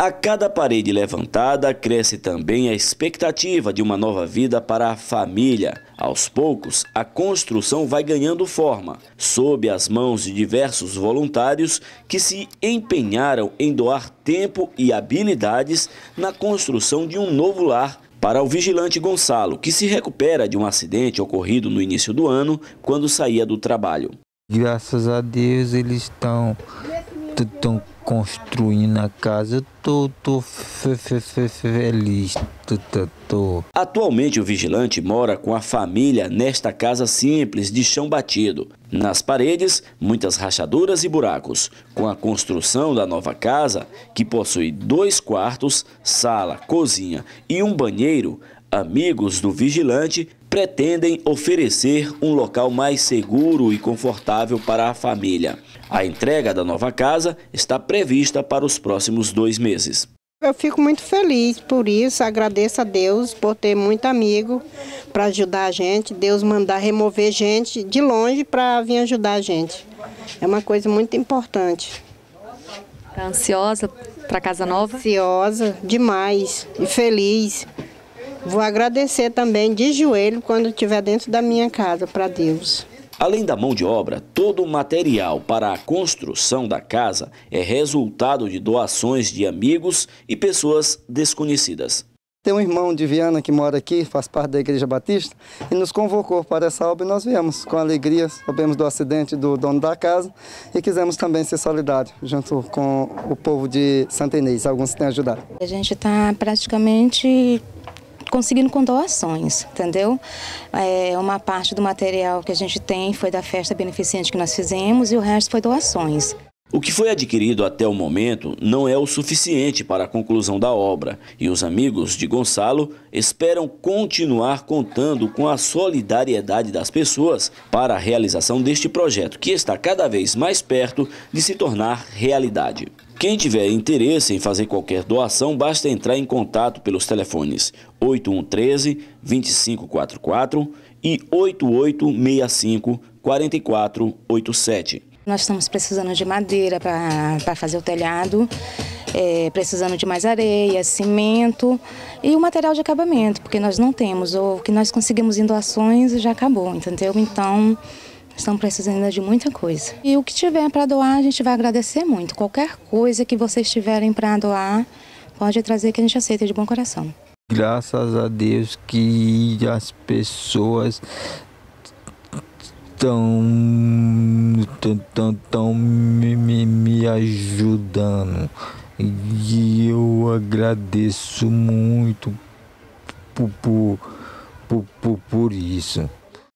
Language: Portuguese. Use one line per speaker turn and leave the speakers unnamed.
A cada parede levantada cresce também a expectativa de uma nova vida para a família. Aos poucos, a construção vai ganhando forma, sob as mãos de diversos voluntários que se empenharam em doar tempo e habilidades na construção de um novo lar para o vigilante Gonçalo, que se recupera de um acidente ocorrido no início do ano, quando saía do trabalho.
Graças a Deus eles estão construindo a casa, eu tô, tô feliz. Tô,
Atualmente, o vigilante mora com a família nesta casa simples de chão batido. Nas paredes, muitas rachaduras e buracos. Com a construção da nova casa, que possui dois quartos, sala, cozinha e um banheiro, amigos do vigilante pretendem oferecer um local mais seguro e confortável para a família. A entrega da nova casa está prevista para os próximos dois meses.
Eu fico muito feliz por isso, agradeço a Deus por ter muito amigo para ajudar a gente, Deus mandar remover gente de longe para vir ajudar a gente. É uma coisa muito importante. Tá ansiosa para casa nova? Ansiosa demais e feliz. Vou agradecer também de joelho quando estiver dentro da minha casa para
Deus. Além da mão de obra, todo o material para a construção da casa é resultado de doações de amigos e pessoas desconhecidas.
Tem um irmão de Viana que mora aqui, faz parte da Igreja Batista, e nos convocou para essa obra e nós viemos com alegria, soubemos do acidente do dono da casa e quisemos também ser solidários junto com o povo de Santa Inês, alguns têm ajudado.
A gente está praticamente conseguindo com doações, entendeu? É, uma parte do material que a gente tem foi da festa beneficente que nós fizemos e o resto foi doações.
O que foi adquirido até o momento não é o suficiente para a conclusão da obra e os amigos de Gonçalo esperam continuar contando com a solidariedade das pessoas para a realização deste projeto que está cada vez mais perto de se tornar realidade. Quem tiver interesse em fazer qualquer doação, basta entrar em contato pelos telefones 8113 2544 e 8865 4487.
Nós estamos precisando de madeira para fazer o telhado, é, precisando de mais areia, cimento e o material de acabamento, porque nós não temos, ou o que nós conseguimos em doações já acabou, entendeu? Então estão precisando de muita coisa. E o que tiver para doar, a gente vai agradecer muito. Qualquer coisa que vocês tiverem para doar, pode trazer que a gente aceita de bom coração.
Graças a Deus que as pessoas estão
tão, tão, me, me, me ajudando. E eu agradeço muito por, por, por, por isso.